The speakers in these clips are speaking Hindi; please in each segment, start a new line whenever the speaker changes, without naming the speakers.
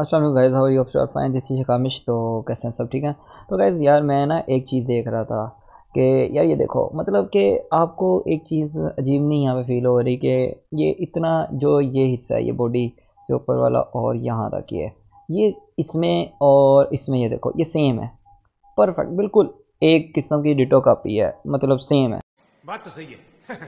असल guys how you of fine this कामिश तो कैसे हैं सब ठीक है तो गैज़ यार मैं ना एक चीज़ देख रहा था कि यार ये देखो मतलब कि आपको एक चीज़ अजीब नहीं यहाँ पे फील हो रही कि ये इतना जो ये हिस्सा है ये बॉडी से ऊपर वाला और यहाँ तक ये ये इसमें और इसमें ये देखो ये सेम है परफेक्ट बिल्कुल एक किस्म की डिटो कापी है मतलब सेम है बात तो सही है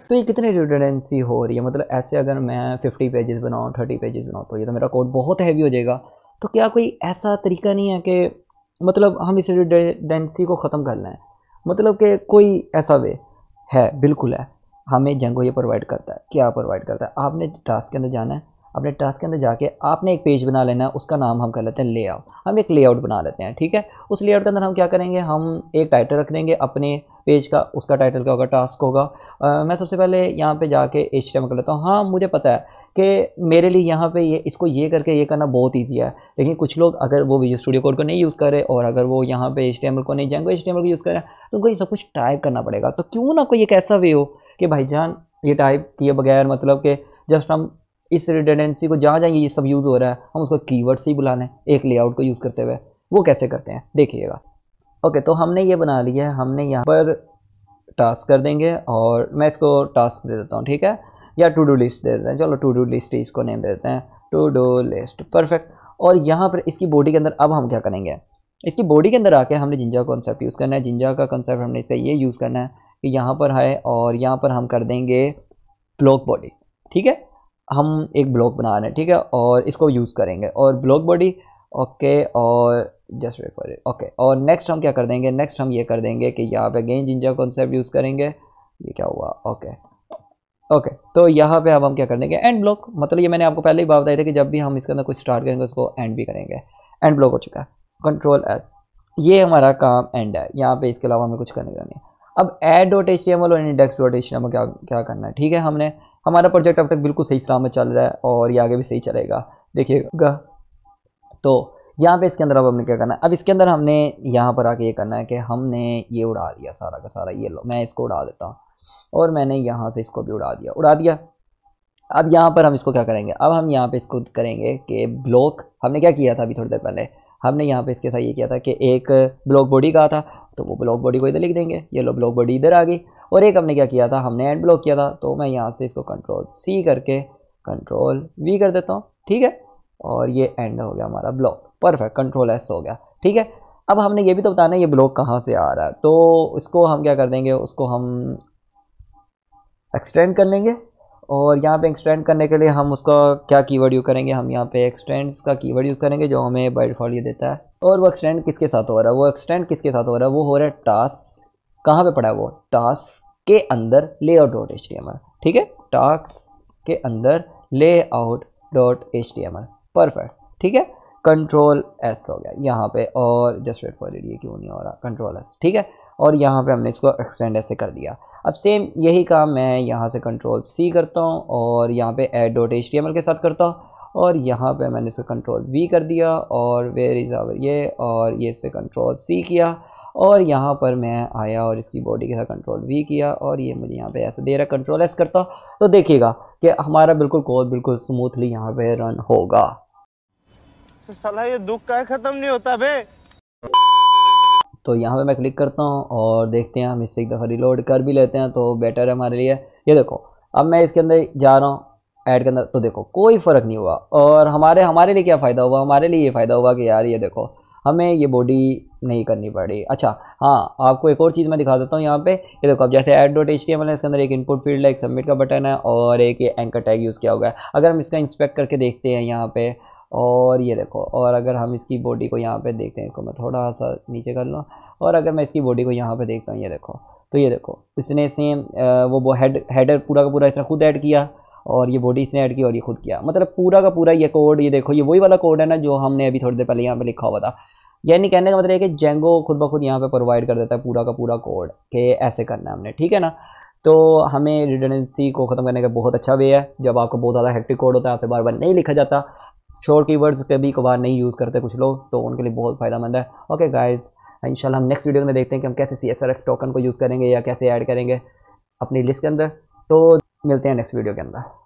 तो ये कितनी रिडंडेंसी हो रही है मतलब ऐसे अगर मैं 50 पेजेस बनाऊँ 30 पेजेस बनाऊँ तो ये तो मेरा कोड बहुत हैवी हो जाएगा तो क्या कोई ऐसा तरीका नहीं है कि मतलब हम इस रिडेंडेंसी को ख़त्म कर लें मतलब कि कोई ऐसा वे है बिल्कुल है हमें जंगो ये प्रोवाइड करता है क्या प्रोवाइड करता है आपने टास्क के अंदर जाना है अपने टास्क के अंदर जाके आपने एक पेज बना लेना है उसका नाम हम कर लेते हैं लेआउट हम एक लेआउट बना लेते हैं ठीक है उस लेआउट के अंदर हम क्या करेंगे हम एक टाइटल रख देंगे अपने पेज का उसका टाइटल क्या होगा टास्क होगा मैं सबसे पहले यहाँ पे जाके एच टी कर लेता हूँ हाँ मुझे पता है कि मेरे लिए यहाँ पे ये इसको ये करके ये करना बहुत ईजी है लेकिन कुछ लोग अगर वो वीडियो स्टूडियो कोड को नहीं यूज़ करें और अगर वो यहाँ पे एच को नहीं जाएंगे एच को यूज़ करें तो उनको ये सब कुछ टाइप करना पड़ेगा तो क्यों ना कोई एक ऐसा वे हो कि जान ये टाइप किए बगैर मतलब कि जस्ट हम इस रिटेंडेंसी को जहाँ जाएंगे ये सब यूज़ हो रहा है हम उसको की से ही बुला लें एक लेआउट को यूज़ करते हुए वो कैसे करते हैं देखिएगा ओके तो हमने ये बना लिया है हमने यहाँ पर टास्क कर देंगे और मैं इसको टास्क दे देता हूँ ठीक है या टू डू लिस्ट दे देते हैं चलो टू डू लिस्ट इसको नेम दे देते हैं टू डू लिस्ट परफेक्ट और यहाँ पर इसकी बॉडी के अंदर अब हम क्या करेंगे इसकी बॉडी के अंदर आके हमने जिंजा कॉन्सेप्ट यूज़ करना है जिंजा का कॉन्सेप्ट हमने इसका ये यूज़ करना है कि यहाँ पर है और यहाँ पर हम कर देंगे ब्लॉक बॉडी ठीक है हम एक ब्लॉक बना रहे हैं ठीक है और इसको यूज़ करेंगे और ब्लॉक बॉडी ओके और जस्ट वेट फॉर ओके और नेक्स्ट हम क्या कर देंगे नेक्स्ट हम ये कर देंगे कि यहाँ पे अगेन जिंजा कॉन्सेप्ट यूज़ करेंगे ये क्या हुआ ओके ओके okay, तो यहाँ पे अब हम क्या करेंगे एंड ब्लॉक मतलब ये मैंने आपको पहले ही बात बताई थी कि जब भी हम इसके अंदर कुछ स्टार्ट करेंगे उसको एंड भी करेंगे एंड ब्लॉक हो चुका है कंट्रोल एस ये हमारा काम एंड है यहाँ पे इसके अलावा हमें कुछ करने का नहीं अब add dot H M L और इंडेक्स डॉट एच एम क्या क्या करना है ठीक है हमने हमारा प्रोजेक्ट अब तक बिल्कुल सही सलामत चल रहा है और ये आगे भी सही चलेगा देखिएगा तो यहाँ पे इसके अंदर अब हमने क्या करना है अब इसके अंदर हमने यहाँ पर आके ये करना है कि हमने ये उड़ा लिया सारा का सारा ये लो मैं इसको उड़ा देता हूँ और मैंने यहाँ से इसको भी उड़ा दिया उड़ा दिया अब यहाँ पर हम इसको क्या करेंगे अब हम यहाँ पे इसको करेंगे कि ब्लॉक हमने क्या किया था अभी थोड़ी देर पहले हमने यहाँ पे इसके साथ ये किया था कि एक ब्लॉक बॉडी कहा था तो वो ब्लॉक बॉडी को इधर लिख देंगे ये लो ब्लॉक बॉडी इधर आ गई और एक हमने क्या किया था हमने एंड ब्लॉक किया था तो मैं यहाँ से इसको कंट्रोल सी करके कंट्रोल वी कर देता हूँ ठीक है और ये एंड हो गया हमारा ब्लॉक परफेक्ट कंट्रोल एस हो गया ठीक है अब हमने ये भी तो बताना है ये ब्लॉक कहाँ से आ रहा है तो इसको हम क्या कर देंगे उसको हम एक्सटेंड कर लेंगे और यहाँ पे एक्सटेंड करने के लिए हम उसका क्या कीवर्ड यूज़ करेंगे हम यहाँ पे एक्सटेंड्स का कीवर्ड यूज़ करेंगे जो हमें बाई डिफ़ॉल्ट ये देता है और वो एक्सटेंड किसके साथ हो रहा है वो एक्सटेंड किसके साथ हो रहा है वो हो रहा है टास्क कहाँ पे पड़ा है वो टास्क के अंदर आउट डॉट एच ठीक है टास्क के अंदर आउट डॉट एच परफेक्ट ठीक है कंट्रोल एस हो गया यहाँ पर और जस्ट वेट फॉर इट ये क्यों नहीं हो रहा कंट्रोल एस ठीक है और यहाँ पे हमने इसको एक्सटेंड ऐसे कर दिया अब सेम यही काम मैं यहाँ से कंट्रोल सी करता हूँ और यहाँ पे add dot H T M L के साथ करता हूँ और यहाँ पे मैंने इसको कंट्रोल वी कर दिया और वेर इज़ आवर ये और ये इससे कंट्रोल सी किया और यहाँ पर मैं आया और इसकी बॉडी के साथ कंट्रोल वी किया और ये मुझे यहाँ पे ऐसे दे रहा कंट्रोल एस करता तो देखिएगा कि हमारा बिल्कुल कोड बिल्कुल स्मूथली यहाँ पे रन होगा तो सलाह ये दुख का ख़त्म नहीं होता भाई तो यहाँ पे मैं क्लिक करता हूँ और देखते हैं हम इससे एक दफ़ा रिलोड कर भी लेते हैं तो बेटर है हमारे लिए ये देखो अब मैं इसके अंदर जा रहा हूँ ऐड के अंदर तो देखो कोई फ़र्क नहीं हुआ और हमारे हमारे लिए क्या फ़ायदा हुआ हमारे लिए ये फ़ायदा हुआ कि यार ये देखो हमें ये बॉडी नहीं करनी पड़ी अच्छा हाँ आपको एक और चीज़ मैं दिखा देता हूँ यहाँ पे ये देखो अब जैसे एड डॉट एच है इसके अंदर एक इनपुट फील्ड है एक सबमिट का बटन है और एक ये एंकर टैग यूज़ किया हुआ है अगर हम इसका इंस्पेक्ट करके देखते हैं यहाँ पे और ये देखो और अगर हम इसकी बॉडी को यहाँ पे देखते हैं इसको मैं थोड़ा सा नीचे कर लूँ और अगर मैं इसकी बॉडी को यहाँ पे देखता हूँ ये देखो तो ये देखो इसने सेम वो वो हेड हेडर पूरा का पूरा इसने खुद ऐड किया और ये बॉडी इसने ऐड की और ये खुद किया मतलब पूरा का पूरा ये कोड ये देखो ये वही वाला कोड है ना जो हमने अभी थोड़ी देर पहले यहाँ पर लिखा हुआ था यानी कहने का मतलब है कि जेंगो खुद ब खुद यहाँ पर प्रोवाइड कर देता है पूरा का पूरा कोड कि ऐसे करना है हमने ठीक है ना तो हमें रिडेंडेंसी को ख़त्म करने का बहुत अच्छा वे है जब आपको बहुत ज़्यादा हेक्टिक कोड होता है आपसे बार बार नहीं लिखा जाता शॉर्ट कीवर्ड्स कभी कभार नहीं यूज़ करते कुछ लोग तो उनके लिए बहुत मंद है ओके गाइज इन हम नेक्स्ट वीडियो में देखते हैं कि हम कैसे सी टोकन को यूज़ करेंगे या कैसे ऐड करेंगे अपनी लिस्ट के अंदर तो मिलते हैं नेक्स्ट वीडियो के अंदर